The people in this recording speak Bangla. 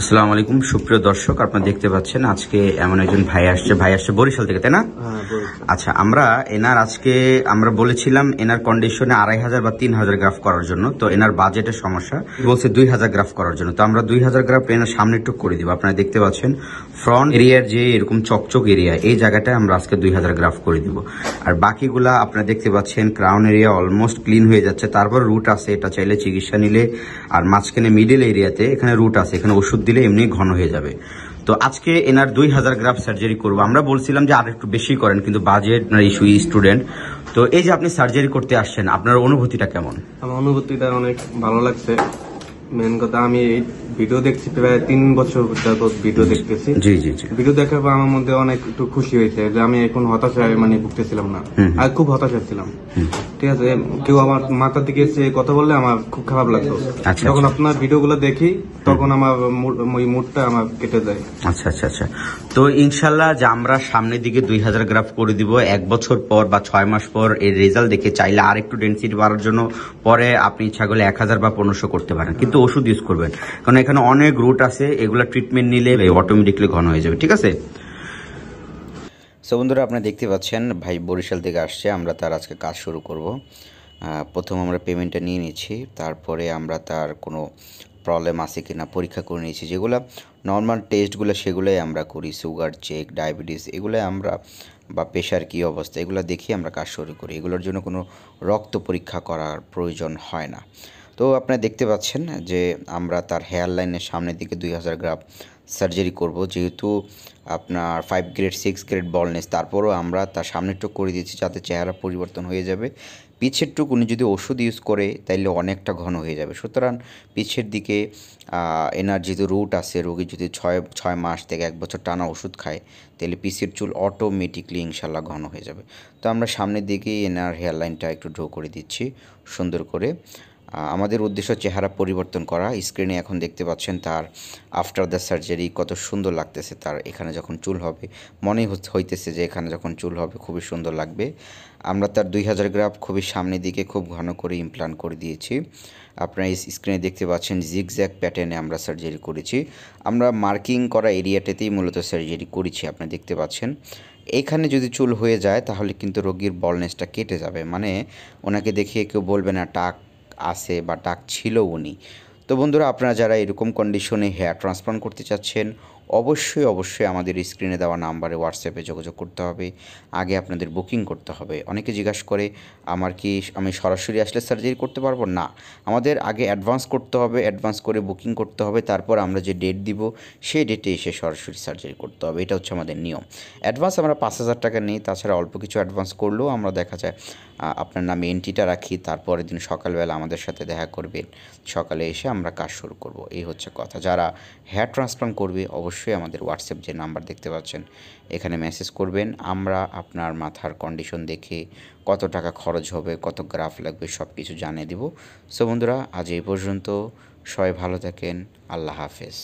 আসসালামু আলাইকুম সুপ্রিয় দর্শক আপনারা দেখতে পাচ্ছেন আজকে এমন একজন ভাই আসছে ভাই আসছে বরিশাল থেকে তাই না হ্যাঁ, আচ্ছা আমরা এনার আজকে আমরা বলেছিলাম এনার কন্ডিশনে আড়াই হাজার বা তিন হাজার গ্রাফ করার জন্য তো এনার বাজেটের সমস্যা বলছে দুই হাজার গ্রাফ করার জন্য তো আমরা দুই হাজার গ্রাফ এনার সামনে টুক করে দিব আপনারা দেখতে পাচ্ছেন ফ্রন্ট এরিয়ার যে এরকম চকচক এরিয়া এই জায়গাটায় আমরা আজকে দুই হাজার গ্রাফ করে দিব আর বাকিগুলা আপনারা দেখতে পাচ্ছেন ক্রাউন এরিয়া অলমোস্ট ক্লিন হয়ে যাচ্ছে তারপর রুট আছে এটা চাইলে চিকিৎসা নিলে আর মাঝখানে মিডিল এরিয়াতে এখানে রুট আছে এখানে ওষুধ দিলে এমনি ঘন হয়ে যাবে তো আজকে এনার দুই হাজার গ্রাম সার্জারি করবো আমরা বলছিলাম যে আর একটু বেশি করেন কিন্তু বাজেট না ইস্যু স্টুডেন্ট তো এই যে আপনি সার্জারি করতে আসছেন আপনার অনুভূতিটা কেমন আমার অনুভূতিটা অনেক ভালো লাগছে মেন কথা আমি এই ভিডিও দেখছি প্রায় তিন বছর যাবত ভিডিও দেখতেছি জি জি ভিডিও দেখার পর আমার মধ্যে অনেক একটু খুশি হয়েছে যে আমি এখন হতাশায় মানে ভুগতেছিলাম না আর খুব হতাশা ছিলাম ঠিক আছে কেউ আমার মাথা দিকে এসে কথা বললে আমার খুব খারাপ লাগতো আচ্ছা। যখন আপনার ভিডিওগুলো দেখি তখন আমার ওই মুডটা আমার কেটে যায় আচ্ছা আচ্ছা আচ্ছা তো ইনশাল্লাহ যে আমরা সামনের দিকে দুই হাজার গ্রাফ করে দিব এক বছর পর বা ছয় মাস পর এর রেজাল্ট দেখে চাইলে আর একটু ডেন্সিটি বাড়ার জন্য পরে আপনি ইচ্ছা করলে এক হাজার বা পনেরোশো করতে পারেন কিন্তু ওষুধ ইউজ করবেন কারণ এখানে অনেক রুট আছে এগুলো ট্রিটমেন্ট নিলে অটোমেটিকলি ঘন হয়ে যাবে ঠিক আছে সো বন্ধুরা দেখতে পাচ্ছেন ভাই বরিশাল থেকে আসছে আমরা তার আজকে কাজ শুরু করব প্রথম আমরা পেমেন্টটা নিয়ে নিচ্ছি তারপরে আমরা তার কোনো প্রবলেম আছে কি না পরীক্ষা করে নিয়েছি যেগুলো নর্মাল টেস্টগুলো সেগুলোই আমরা করি সুগার চেক ডায়াবেটিস এগুলো আমরা বা প্রেশার কী অবস্থা এগুলো দেখি আমরা কাজ শুরু করি এগুলোর জন্য কোনো রক্ত পরীক্ষা করার প্রয়োজন হয় না তো আপনারা দেখতে পাচ্ছেন যে আমরা তার হেয়ার লাইনের সামনের দিকে দুই হাজার গ্রাম সার্জারি করব যেহেতু আপনার five grade six grade baldness তারপরও আমরা তার সামনেরটুক করে দিয়েছি যাতে চেহারা পরিবর্তন হয়ে যাবে পিছেরটুক উনি যদি ওষুধ ইউজ করে তাইলে অনেকটা ঘন হয়ে যাবে সুতরাং পিছের দিকে এনার যেহেতু রুট আছে রোগী যদি ছয় ছয় মাস থেকে এক বছর টানা ওষুধ খায় তাহলে পিছের চুল অটোমেটিকলি ইনশাল্লাহ ঘন হয়ে যাবে তো আমরা সামনের দিকেই এনার হেয়ারলাইনটা একটু ঢো করে দিচ্ছি সুন্দর করে আমাদের উদ্দেশ্য চেহারা পরিবর্তন করা স্ক্রিনে এখন দেখতে পাচ্ছেন তার আফটার দ্য সার্জারি কত সুন্দর লাগতেছে তার এখানে যখন চুল হবে মনে হইতেছে যে এখানে যখন চুল হবে খুবই সুন্দর লাগবে আমরা তার দুই হাজার গ্রাফ খুবই সামনের দিকে খুব ঘন করে ইমপ্লান্ট করে দিয়েছি আপনারা স্ক্রিনে দেখতে পাচ্ছেন জিগজ্যাক প্যাটার্নে আমরা সার্জারি করেছি আমরা মার্কিং করা এরিয়াটাতেই মূলত সার্জারি করেছি আপনারা দেখতে পাচ্ছেন এখানে যদি চুল হয়ে যায় তাহলে কিন্তু রোগীর বলনেসটা কেটে যাবে মানে ওনাকে দেখিয়ে কেউ বলবে না টাক আসে বা ডাক ছিল উনি তো বন্ধুরা আপনারা যারা এরকম কন্ডিশনে হেয়ার ট্রান্সপ্লান্ট করতে চাচ্ছেন অবশ্যই অবশ্যই আমাদের স্ক্রিনে দেওয়া নাম্বারে হোয়াটসঅ্যাপে যোগাযোগ করতে হবে আগে আপনাদের বুকিং করতে হবে অনেকে জিজ্ঞাসা করে আমার কি আমি সরাসরি আসলে সার্জারি করতে পারবো না আমাদের আগে অ্যাডভান্স করতে হবে অ্যাডভান্স করে বুকিং করতে হবে তারপর আমরা যে ডেট দিব সেই ডেটে এসে সরাসরি সার্জারি করতে হবে এটা হচ্ছে আমাদের নিয়ম অ্যাডভান্স আমরা পাঁচ হাজার টাকা নিই তাছাড়া অল্প কিছু অ্যাডভান্স করলেও আমরা দেখা যায় আপনার নামে এন্ট্রিটা রাখি তারপরের দিন সকালবেলা আমাদের সাথে দেখা করবেন সকালে এসে আমরা কাজ শুরু করব এই হচ্ছে কথা যারা হেয়ার ট্রান্সপ্লান্ট করবে অবশ্যই অবশ্যই আমাদের হোয়াটসঅ্যাপ যে নাম্বার দেখতে পাচ্ছেন এখানে মেসেজ করবেন আমরা আপনার মাথার কন্ডিশন দেখে কত টাকা খরচ হবে কত গ্রাফ লাগবে সব কিছু জানিয়ে দেব সো বন্ধুরা আজ এই পর্যন্ত সবাই ভালো থাকেন আল্লাহ হাফেজ